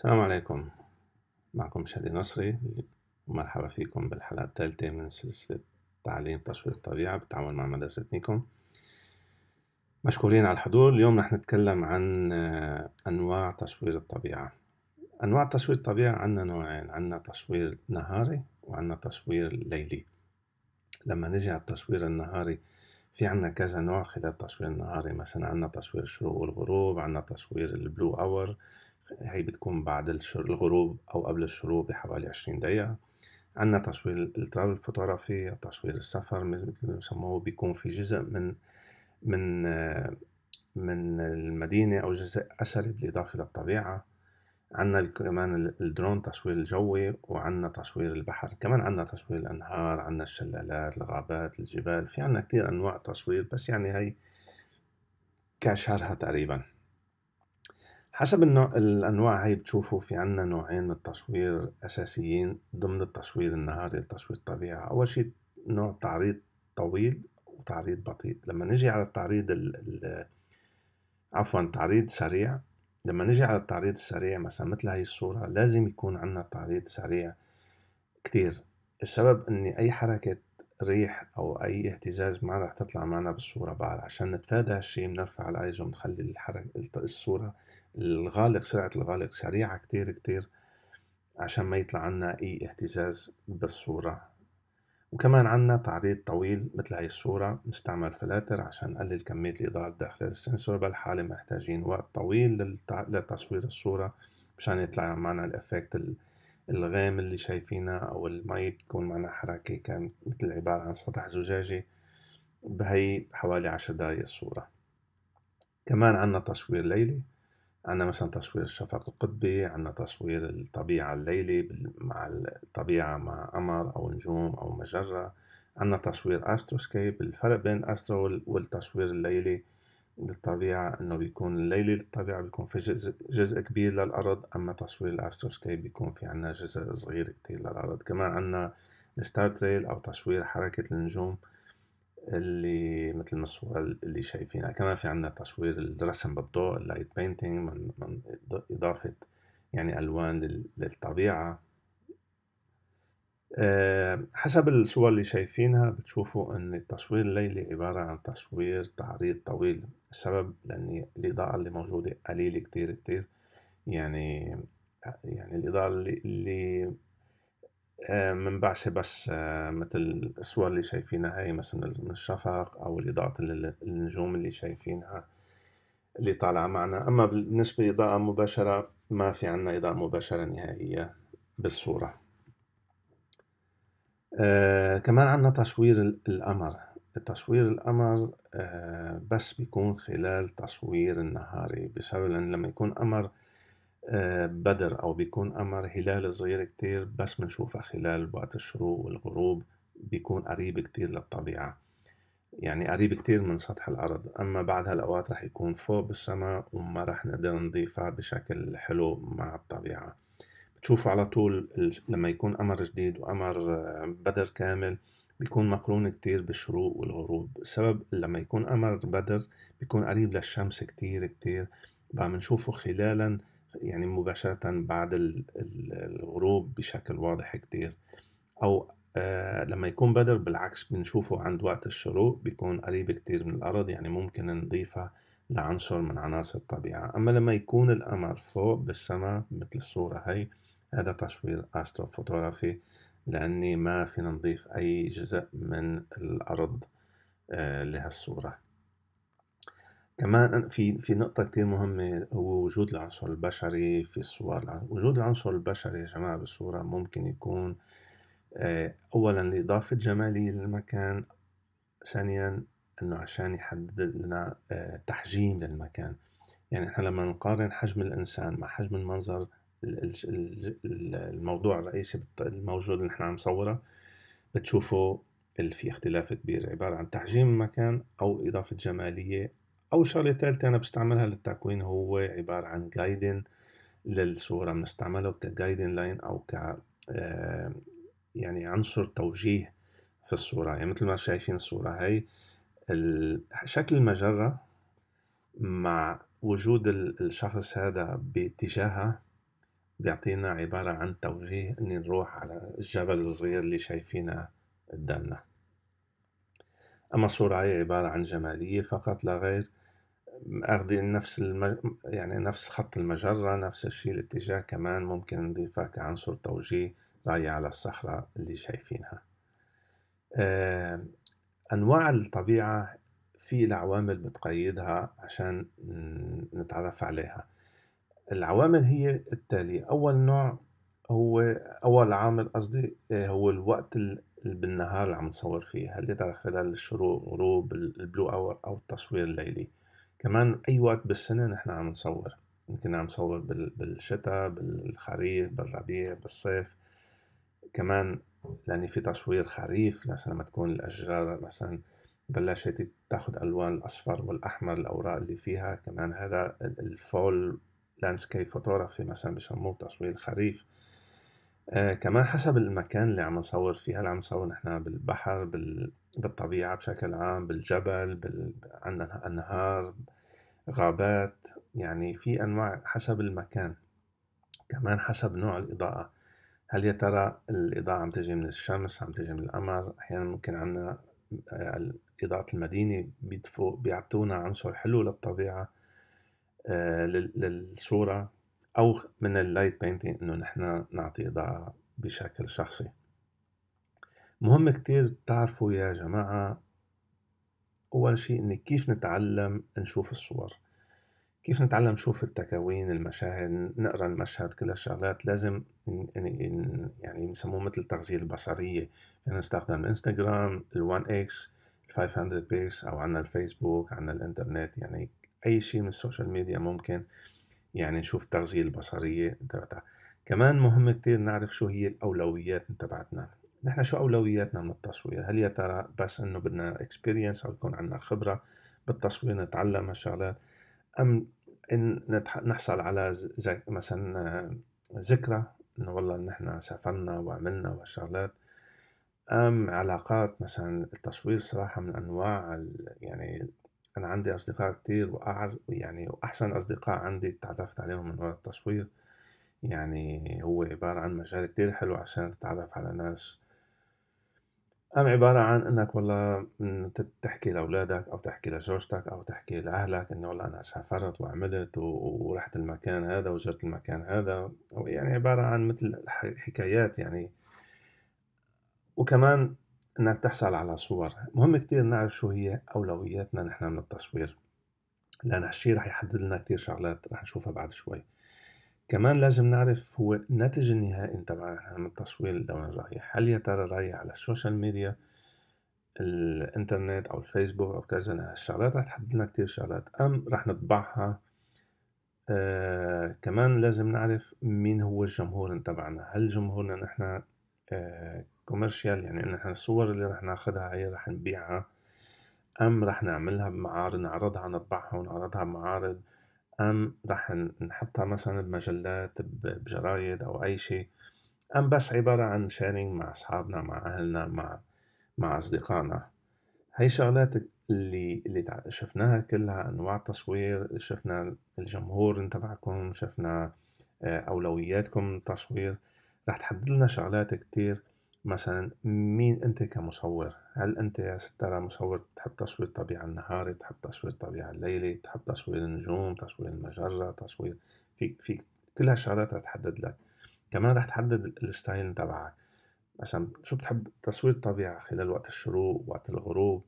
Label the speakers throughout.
Speaker 1: السلام عليكم معكم شادي نصري ومرحبا فيكم بالحلقة الثالثة من سلسلة تعليم تصوير الطبيعة بالتعاون مع مدرسة نيكون مشكورين على الحضور اليوم رح نتكلم عن آه، أنواع تصوير الطبيعة أنواع تصوير الطبيعة عنا نوعين عنا تصوير نهاري وعنا تصوير ليلي لما نجي على التصوير النهاري في عنا كذا نوع خلال التصوير النهاري مثلا عنا تصوير الشروق والغروب عنا تصوير البلو اور هي بتكون بعد الغروب أو قبل الشروق بحوالي 20 دقيقة عندنا تصوير الترافل فوتوغرافي أو تصوير السفر مثل ما بسموه بيكون في جزء من من من المدينة أو جزء أثري بالإضافة للطبيعة عندنا كمان الدرون تصوير الجوي وعندنا تصوير البحر كمان عندنا تصوير الأنهار عندنا الشلالات الغابات الجبال في عندنا كتير أنواع تصوير بس يعني هي كشهرها تقريبا حسب النوع الأنواع هاي بتشوفوا في عنا نوعين من التصوير أساسيين ضمن التصوير النهاري التصوير الطبيعي أول شيء نوع تعريض طويل وتعريض بطيء لما نجي على التعريض الـ الـ عفوا تعريض سريع لما نجي على التعريض السريع مثلا مثل هاي الصورة لازم يكون عنا تعريض سريع كتير السبب اني اي حركة ريح او اي اهتزاز ما رح تطلع معنا بالصوره بعد عشان نتفادى هالشيء بنرفع الايزو بنخلي الحركه الصوره الغالق سرعه الغالق سريعه كتير كتير عشان ما يطلع عنا اي اهتزاز بالصوره وكمان عنا تعريض طويل مثل هاي الصورة نستعمل فلاتر عشان نقلل كمية الإضاءة داخل السنسور بالحالة محتاجين وقت طويل لتصوير الصورة مشان يطلع معنا الإفكت الغام اللي شايفينه أو المي بتكون معنا حركة كان مثل عبارة عن سطح زجاجي بهي حوالي عشر دقايق الصورة كمان عنا تصوير ليلي عنا مثلا تصوير الشفق القطبي عنا تصوير الطبيعة الليلي مع الطبيعة مع قمر أو نجوم أو مجرة عنا تصوير أستروسكيب الفرق بين أسترو والتصوير الليلي للطبيعة انه بيكون الليلة للطبيعة بيكون في جزء, جزء كبير للأرض أما تصوير الأستروسكيب بيكون في عنا جزء صغير كتير للأرض كمان عنا الستار تريل أو تصوير حركة النجوم اللي مثل ما الصورة اللي شايفينها كمان في عنا تصوير الرسم بالضوء اللايت بينتينج من, من إضافة يعني ألوان للطبيعة آه، حسب الصور اللي شايفينها بتشوفوا ان التصوير الليلي عبارة عن تصوير تعريض طويل السبب لان الاضاءة اللي موجودة قليلة كتير كتير يعني يعني الاضاءة اللي, اللي آه، منبعثة بس آه، مثل الصور اللي شايفينها هاي مثلا من الشفق او الاضاءة النجوم اللي شايفينها اللي طالعة معنا اما بالنسبة لإضاءة مباشرة ما في عنا اضاءة مباشرة نهائية بالصورة آه كمان عندنا تصوير القمر تصوير القمر آه بس بيكون خلال تصوير النهاري بسبب لأن لما يكون قمر آه بدر أو بيكون قمر هلال صغير كتير بس بنشوفه خلال وقت الشروق والغروب بيكون قريب كتير للطبيعة يعني قريب كتير من سطح الأرض أما بعد هالأوقات رح يكون فوق بالسماء وما رح نقدر نضيفها بشكل حلو مع الطبيعة تشوفوا على طول لما يكون قمر جديد وقمر آه، بدر كامل بيكون مقرون كتير بالشروق والغروب السبب لما يكون قمر بدر بيكون قريب للشمس كتير كتير بقى بنشوفه خلالا يعني مباشرة بعد الغروب بشكل واضح كتير أو آه لما يكون بدر بالعكس بنشوفه عند وقت الشروق بيكون قريب كتير من الأرض يعني ممكن نضيفه لعنصر من عناصر الطبيعة أما لما يكون القمر فوق بالسماء مثل الصورة هي هذا تصوير أستروفوتوغرافي لأني ما فينا نضيف أي جزء من الأرض آه، لهالصورة كمان في في نقطة كتير مهمة هو وجود العنصر البشري في الصور، وجود العنصر البشري يا جماعة بالصورة ممكن يكون آه، أولا لإضافة جمالية للمكان، ثانيا إنه عشان يحدد لنا آه، تحجيم للمكان، يعني إحنا لما نقارن حجم الإنسان مع حجم المنظر الموضوع الرئيسي الموجود اللي احنا عم نصوره بتشوفوا اللي في اختلاف كبير عبارة عن تحجيم المكان أو إضافة جمالية أو شغلة ثالثة أنا بستعملها للتكوين هو عبارة عن جايدن للصورة بنستعمله كجايدن لاين أو ك آه، يعني عنصر توجيه في الصورة يعني مثل ما شايفين الصورة هاي شكل المجرة مع وجود الشخص هذا باتجاهها بيعطينا عبارة عن توجيه إني نروح على الجبل الصغير اللي شايفينه قدامنا أما الصورة هي عبارة عن جمالية فقط لا غير أخذ نفس المج... يعني نفس خط المجرة نفس الشيء الاتجاه كمان ممكن نضيفها كعنصر توجيه راي على الصخرة اللي شايفينها آه... أنواع الطبيعة في عوامل بتقيدها عشان نتعرف عليها العوامل هي التالية أول نوع هو أول عامل قصدي آه، هو الوقت بالنهار اللي عم نصور فيه هل يا ترى خلال الشروق غروب البلو اور أو التصوير الليلي كمان أي وقت بالسنة نحن عم نصور يمكن عم نصور بالشتاء بالخريف بالربيع بالصيف كمان لأن يعني في تصوير خريف مثلا لما تكون الأشجار مثلا بلشت تاخد ألوان الأصفر والأحمر الأوراق اللي فيها كمان هذا الفول لاندسكيب فوتوغرافي مثلا بسموه تصوير خريف آه كمان حسب المكان اللي عم نصور فيه هل عم نصور نحن بالبحر بال... بالطبيعة بشكل عام بالجبل بال... عندنا أنهار غابات يعني في أنواع حسب المكان كمان حسب نوع الإضاءة هل يا ترى الإضاءة عم تجي من الشمس عم تجي من القمر أحيانا ممكن عندنا آه، إضاءة المدينة بيدفو بيعطونا عنصر حلو للطبيعة آه، للصورة أو من اللايت بينتينج إنه نحن نعطي إضاءة بشكل شخصي مهم كتير تعرفوا يا جماعة أول شيء إن كيف نتعلم نشوف الصور كيف نتعلم نشوف التكاوين المشاهد نقرا المشهد كل هالشغلات لازم يعني بسموه مثل التغذية البصرية يعني نستخدم انستغرام ال1 اكس 500 بيكس او عنا الفيسبوك عنا الانترنت يعني اي شيء من السوشيال ميديا ممكن يعني نشوف التغذيه البصريه تبعتها كمان مهم كتير نعرف شو هي الاولويات تبعتنا نحن شو اولوياتنا من التصوير هل يا ترى بس انه بدنا اكسبيرينس او يكون عندنا خبره بالتصوير نتعلم هالشغلات ام ان نحصل على زي مثلا آه، ذكرى انه والله نحن سافرنا وعملنا وشغلات ام علاقات مثلا التصوير صراحه من انواع يعني أنا عندي أصدقاء كتير وأعز يعني وأحسن أصدقاء عندي تعرفت عليهم من وراء التصوير يعني هو عبارة عن مجال كتير حلو عشان تتعرف على ناس أم عبارة عن إنك والله تحكي لأولادك أو تحكي لزوجتك أو تحكي لأهلك إنه والله أنا سافرت وعملت ورحت المكان هذا وزرت المكان هذا يعني عبارة عن مثل حكايات يعني وكمان انك تحصل على صور مهم كتير نعرف شو هي اولوياتنا نحن من التصوير لان هالشي رح يحدد لنا كتير شغلات رح نشوفها بعد شوي كمان لازم نعرف هو الناتج النهائي تبع من التصوير لوين رايح هل يا ترى رايح على السوشيال ميديا الانترنت او الفيسبوك او كذا هالشغلات رح تحدد لنا كتير شغلات ام رح نطبعها آه كمان لازم نعرف مين هو الجمهور تبعنا هل جمهورنا نحن آه كوميرشال يعني ان احنا الصور اللي رح ناخدها هي رح نبيعها ام رح نعملها بمعارض نعرضها نطبعها ونعرضها بمعارض ام رح نحطها مثلا بمجلات بجرايد او اي شيء ام بس عبارة عن شيرينج مع اصحابنا مع اهلنا مع مع اصدقائنا هاي شغلات اللي اللي شفناها كلها انواع تصوير شفنا الجمهور تبعكم شفنا آه، اولوياتكم التصوير رح تحدد لنا شغلات كتير مثلا مين انت كمصور هل انت يا ترى مصور تحب تصوير طبيعة النهار تحب تصوير طبيعة الليلة تحب تصوير النجوم تصوير المجرة تصوير فيك فيك كل هالشغلات رح تحدد لك كمان رح تحدد الستايل تبعك مثلا شو بتحب تصوير الطبيعة خلال وقت الشروق وقت الغروب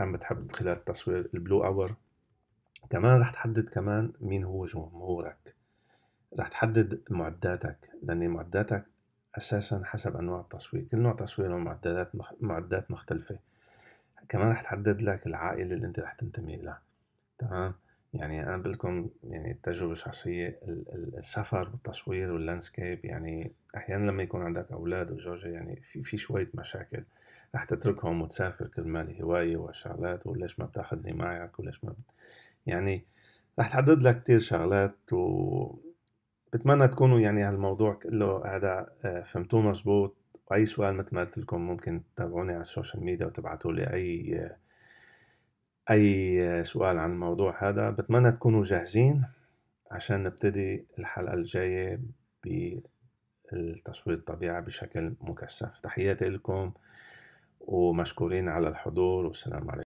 Speaker 1: ام بتحب خلال تصوير البلو اور كمان رح تحدد كمان مين هو جمهورك رح تحدد معداتك لان معداتك أساسا حسب أنواع التصوير كل نوع تصوير له معدات معدات مختلفة كمان رح تحدد لك العائلة اللي أنت رح تنتمي لها تمام يعني أنا بلكم يعني التجربه الشخصيه السفر والتصوير واللاندسكيب يعني أحيانا لما يكون عندك أولاد وزوجة يعني في في شوية مشاكل رح تتركهم وتسافر كل ما هواية وشغلات وليش ما بتاخدني معك وليش ما ب... يعني رح تحدد لك كتير شغلات و بتمنى تكونوا يعني هالموضوع كله قاعدة آه، فهمتوه مزبوط وأي سؤال مثل ما قلت لكم ممكن تتابعوني على السوشيال ميديا وتبعتوا لي أي آه، أي آه، سؤال عن الموضوع هذا بتمنى تكونوا جاهزين عشان نبتدي الحلقة الجاية بالتصوير الطبيعة بشكل مكثف تحياتي لكم ومشكورين على الحضور والسلام عليكم